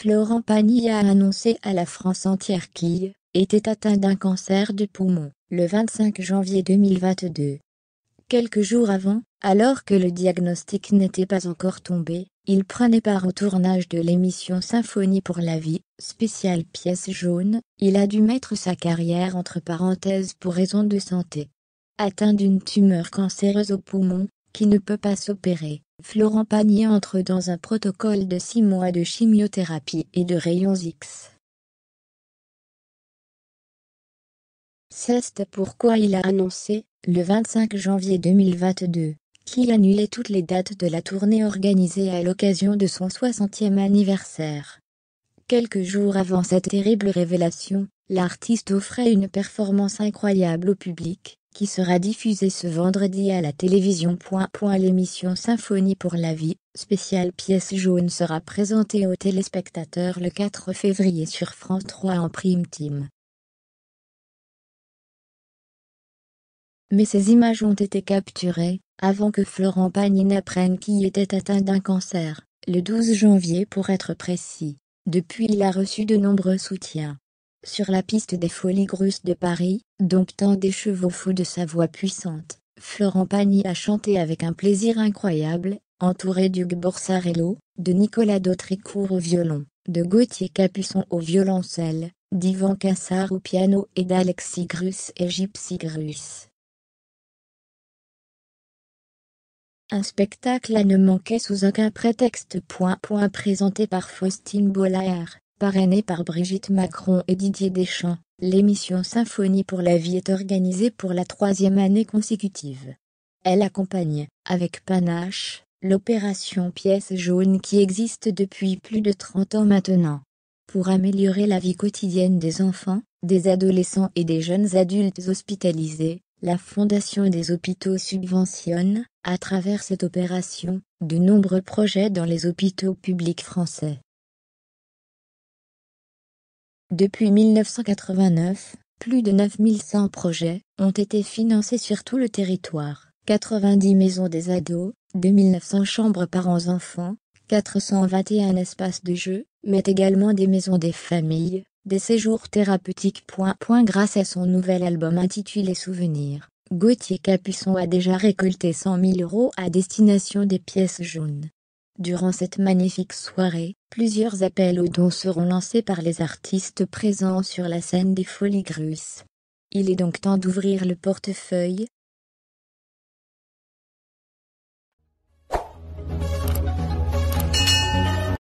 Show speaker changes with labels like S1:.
S1: Florent Pagny a annoncé à la France entière qu'il était atteint d'un cancer du poumon le 25 janvier 2022. Quelques jours avant, alors que le diagnostic n'était pas encore tombé, il prenait part au tournage de l'émission Symphonie pour la vie, spéciale pièce jaune, il a dû mettre sa carrière entre parenthèses pour raison de santé. Atteint d'une tumeur cancéreuse au poumon, qui ne peut pas s'opérer. Florent
S2: Pagny entre dans un protocole de 6 mois de chimiothérapie et de rayons X. C'est pourquoi il a annoncé, le 25 janvier 2022, qu'il annulait toutes les dates de la tournée
S1: organisée à l'occasion de son 60e anniversaire. Quelques jours avant cette terrible révélation, l'artiste offrait une performance incroyable au public, qui sera diffusée ce vendredi à la télévision. L'émission Symphonie pour la
S2: vie, spéciale pièce jaune sera présentée aux téléspectateurs le 4 février sur France 3 en prime time. Mais ces images ont été capturées, avant que Florent Pagny apprenne qu'il était
S1: atteint d'un cancer, le 12 janvier pour être précis. Depuis il a reçu de nombreux soutiens sur la piste des folies grusses de Paris, domptant des chevaux fous de sa voix puissante. Florent Pagny a chanté avec un plaisir incroyable, entouré d'Hugues Borsarello, de Nicolas Dautricourt au violon, de Gauthier Capuçon au
S2: violoncelle, d'Yvan Cassard au piano et d'Alexis Grus et Gypsy Grus. Un spectacle à ne manquer sous aucun prétexte. Point, point, présenté par Faustine Bollaert. Parrainée par
S1: Brigitte Macron et Didier Deschamps, l'émission Symphonie pour la vie est organisée pour la troisième année consécutive. Elle accompagne, avec panache, l'opération Pièce jaune qui existe depuis plus de 30 ans maintenant. Pour améliorer la vie quotidienne des enfants, des adolescents et des jeunes adultes hospitalisés,
S2: la Fondation des hôpitaux subventionne, à travers cette opération, de nombreux projets dans les hôpitaux publics français. Depuis 1989, plus de 9100 projets ont été
S1: financés sur tout le territoire. 90 maisons des ados, 2900 chambres parents enfants, 421 espaces de jeux, mais également des maisons des familles, des séjours thérapeutiques. grâce à son nouvel album intitulé Souvenirs, Gauthier Capuçon a déjà récolté 100 000 euros à destination des pièces jaunes. Durant cette magnifique soirée, plusieurs appels aux dons seront lancés par les
S2: artistes présents sur la scène des Folies Grusses. Il est donc temps d'ouvrir le portefeuille,